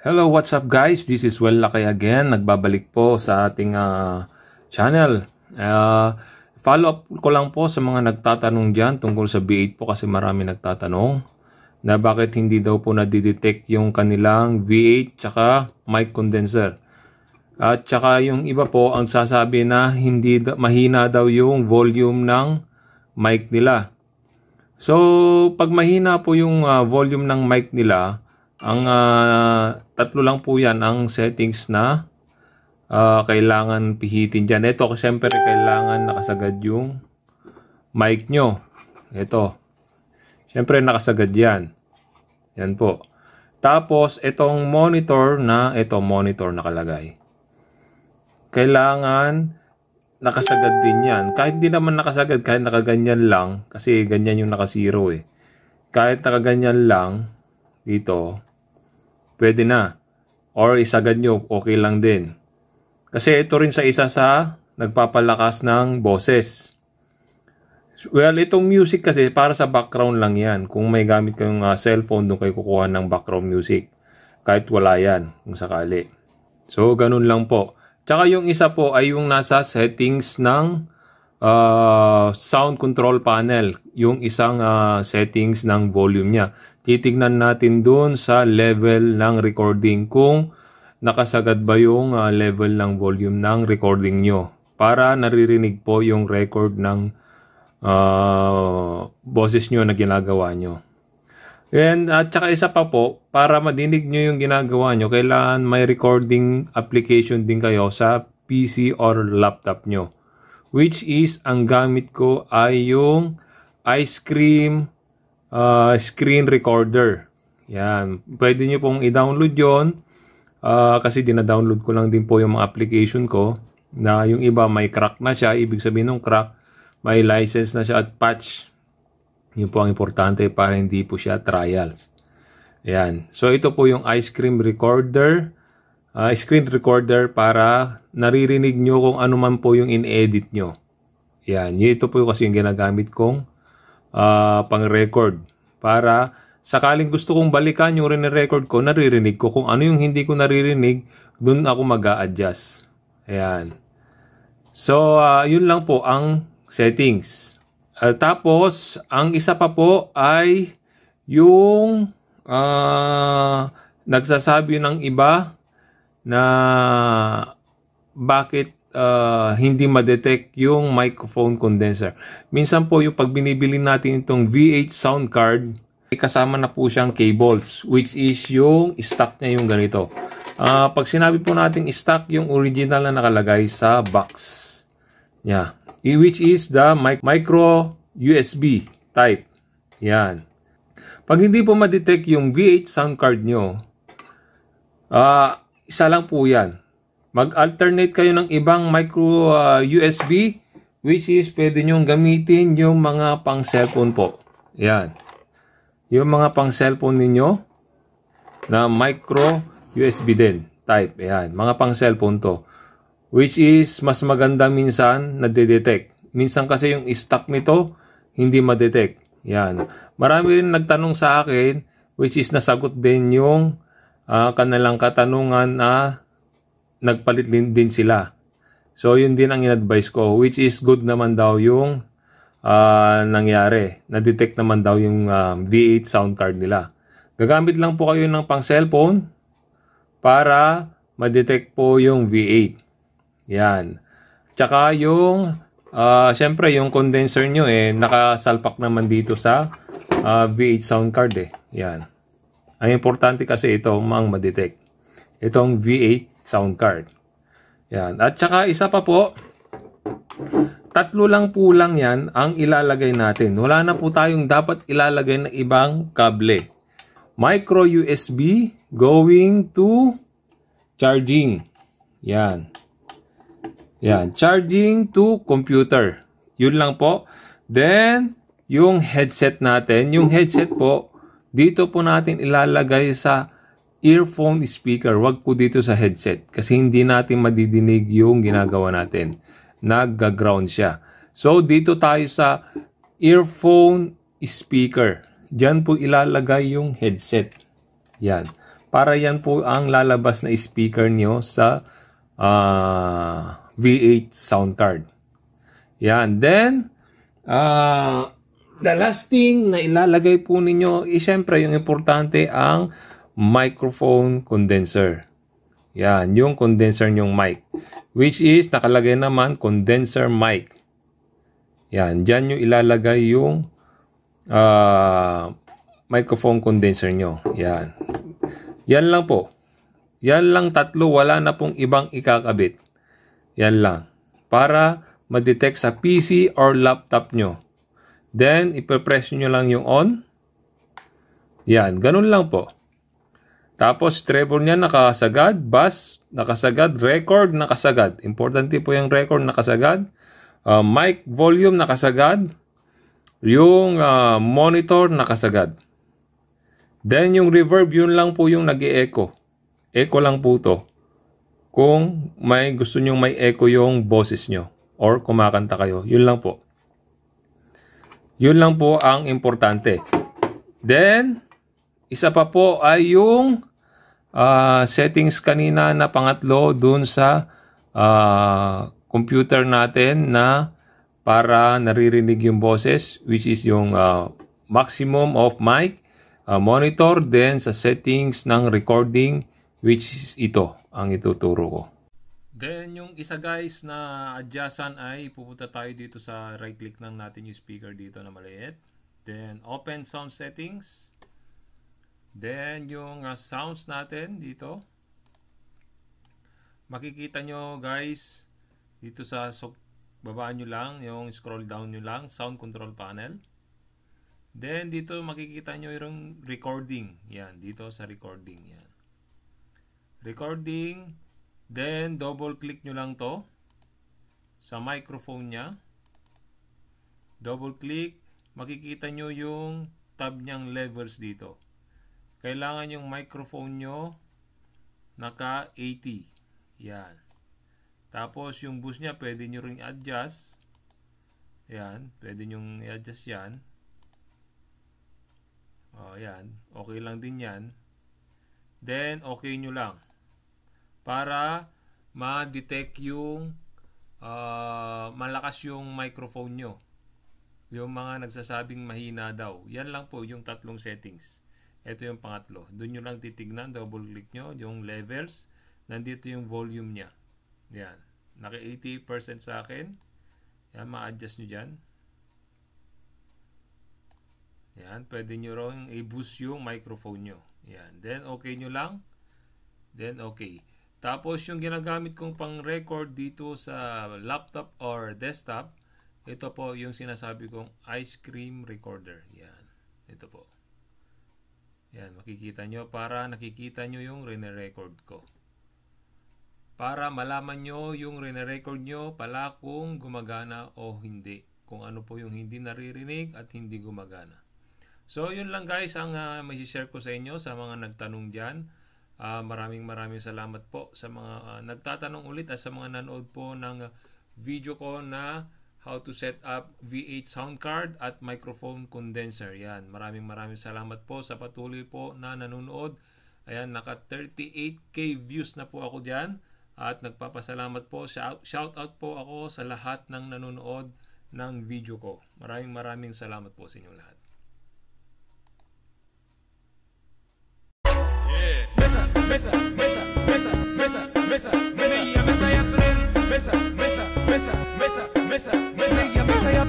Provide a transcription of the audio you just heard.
Hello, what's up guys? This is Well Laki again. Nagbabalik po sa ating uh, channel. Uh, ah, follow up ko lang po sa mga nagtatanong dyan tungkol sa V8 po kasi marami nagtatanong na bakit hindi daw po nadidetect yung kanilang V8 tsaka mic condenser. At tsaka yung iba po ang sasabi na hindi mahina daw yung volume ng mic nila. So, pag mahina po yung uh, volume ng mic nila, ang uh, tatlo lang po yan ang settings na uh, kailangan pihitin dyan. Ito siyempre kailangan nakasagad yung mic nyo. Ito. Siyempre nakasagad yan. Yan po. Tapos itong monitor na ito monitor nakalagay. Kailangan nakasagad din yan. Kahit hindi naman nakasagad, kahit nakaganyan lang, kasi ganyan yung nakasiro eh. Kahit nakaganyan lang, dito, pwede na. Or isagad nyo, okay lang din. Kasi ito rin sa isa sa nagpapalakas ng boses. Well, itong music kasi para sa background lang yan. Kung may gamit kayong uh, cellphone, doon kayo kukuha ng background music. Kahit wala yan, kung sakali. So, ganun lang po. Tsaka yung isa po ay yung nasa settings ng uh, sound control panel. Yung isang uh, settings ng volume niya titignan natin doon sa level ng recording kung nakasagad ba yung uh, level ng volume ng recording nyo para naririnig po yung record ng uh, boses nyo na ginagawa nyo. And at saka isa pa po, para madinig nyo yung ginagawa nyo, kailangan may recording application din kayo sa PC or laptop nyo. Which is, ang gamit ko ay yung ice cream uh, screen recorder. Yan. Pwede nyo pong i-download yon uh, ah, kasi dinadownload ko lang din po yung mga application ko na yung iba may crack na siya. Ibig sabihin ng crack, may license na siya at patch. Yun po ang importante para hindi po siya trials. Yan. So ito po yung ice cream recorder. Uh, screen recorder para naririnig nyo kung ano man po yung in-edit nyo. Yan. Ito po kasi yung ginagamit kong uh, ah, pang-record para sakaling gusto kong balikan yung record ko, naririnig ko. Kung ano yung hindi ko naririnig, dun ako mag adjust Ayan. So, uh, yun lang po ang settings. Uh, tapos, ang isa pa po ay yung uh, nagsasabi ng iba na bakit uh, hindi ma-detect yung microphone condenser. Minsan po yung pag binibili natin itong VH sound card, kasama na po siyang cables which is yung stock niya yung ganito. Uh, pag sinabi po natin stock yung original na nakalagay sa box niya yeah. which is the mic micro USB type. Yan. Pag hindi po ma-detect yung VH sound card nyo, uh, ah, isa lang po yan mag-alternate kayo ng ibang micro uh, USB which is pwede nyong gamitin yung mga pang cellphone po. Yan. Yung mga pang cellphone ninyo na micro USB din type. Yan. Mga pang cellphone to. Which is mas maganda minsan na detect. Minsan kasi yung stock nito hindi ma-detect. Yan. Marami rin nagtanong sa akin which is nasagot din yung uh, kanilang katanungan na uh, nagpalit din, din sila. So, yun din ang in-advise ko, which is good naman daw yung uh, nangyari. Na-detect naman daw yung uh, ah, V8 sound card nila. Gagamit lang po kayo ng pang cellphone para ma-detect po yung V8. Yan. Tsaka yung, uh, syempre yung condenser nyo eh, nakasalpak naman dito sa uh, V8 sound card eh. Yan. Ang importante kasi ito mang ma-detect. Itong V8 sound card. Yan. At saka isa pa po, tatlo lang po lang yan ang ilalagay natin. Wala na po tayong dapat ilalagay na ibang kable. Micro USB going to charging. Yan. Yan. Charging to computer. Yun lang po. Then, yung headset natin. Yung headset po, dito po natin ilalagay sa earphone speaker, wag po dito sa headset kasi hindi natin madidinig yung ginagawa natin. nagga ground siya. So dito tayo sa earphone speaker. Diyan po ilalagay yung headset. Yan. Para yan po ang lalabas na speaker niyo sa uh, ah, V8 sound card. Yan. Then, uh, the last thing na ilalagay po ninyo, eh, syempre yung importante ang microphone condenser. Yan, yung condenser nyong mic. Which is, nakalagay naman, condenser mic. Yan, dyan nyo ilalagay yung uh, microphone condenser nyo. Yan. Yan lang po. Yan lang tatlo, wala na pong ibang ikakabit. Yan lang. Para ma-detect sa PC or laptop nyo. Then, ipapress nyo lang yung on. Yan, ganun lang po. Tapos treble niya nakasagad, bass nakasagad, record nakasagad. Importante po yung record nakasagad. Uh, mic volume nakasagad. Yung uh, monitor nakasagad. Then yung reverb yun lang po yung nag echo Echo lang po to. Kung may gusto niyo may echo yung boses niyo or kumakanta kayo, yun lang po. Yun lang po ang importante. Then, isa pa po ay yung uh, settings kanina na pangatlo dun sa uh, computer natin na para naririnig yung boses which is yung uh, maximum of mic, uh, monitor, then sa settings ng recording which is ito ang ituturo ko. Then yung isa guys na adjustan ay pupunta tayo dito sa right click ng natin yung speaker dito na maliit. Then open sound settings. Then, yung uh, sounds natin dito. Makikita nyo guys, dito sa so, babaan nyo lang, yung scroll down nyo lang, sound control panel. Then, dito makikita nyo yung recording. Yan, dito sa recording. Yan. Recording. Then, double click nyo lang to sa microphone niya. Double click. Makikita nyo yung tab niyang levels dito kailangan yung microphone nyo naka 80. Yan. Tapos yung boost niya pwede nyo ring adjust. Yan. Pwede nyo i-adjust yan. O yan. Okay lang din yan. Then okay nyo lang. Para ma-detect yung uh, malakas yung microphone nyo. Yung mga nagsasabing mahina daw. Yan lang po yung tatlong settings. Ito yung pangatlo. Doon nyo lang titignan, double click nyo, yung levels. Nandito yung volume niya. Yan. Naka 80% sa akin. Yan, ma-adjust nyo dyan. Yan, pwede nyo rin i-boost yung microphone nyo. Yan, then okay nyo lang. Then okay. Tapos yung ginagamit kong pang-record dito sa laptop or desktop, ito po yung sinasabi kong ice cream recorder. Yan, ito po. Yan, makikita nyo para nakikita nyo yung rene-record ko. Para malaman nyo yung rene-record nyo pala kung gumagana o hindi. Kung ano po yung hindi naririnig at hindi gumagana. So, yun lang guys ang uh, ah, may share ko sa inyo sa mga nagtanong dyan. Uh, maraming maraming salamat po sa mga uh, nagtatanong ulit at sa mga nanood po ng video ko na how to set up V8 sound card at microphone condenser. Yan. Maraming maraming salamat po sa patuloy po na nanonood. Ayan, naka 38k views na po ako diyan At nagpapasalamat po, shout out po ako sa lahat ng nanonood ng video ko. Maraming maraming salamat po sa inyong lahat. mesa, Mesa, mesa, mesa, mesa, mesa, mesa, mesa, mesa, mesa, mesa, mesa, mesa, mesa, mesa, mesa, mesa, mesa,